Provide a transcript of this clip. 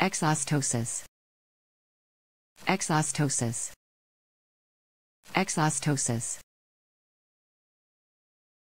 Exostosis. Exostosis. Exostosis.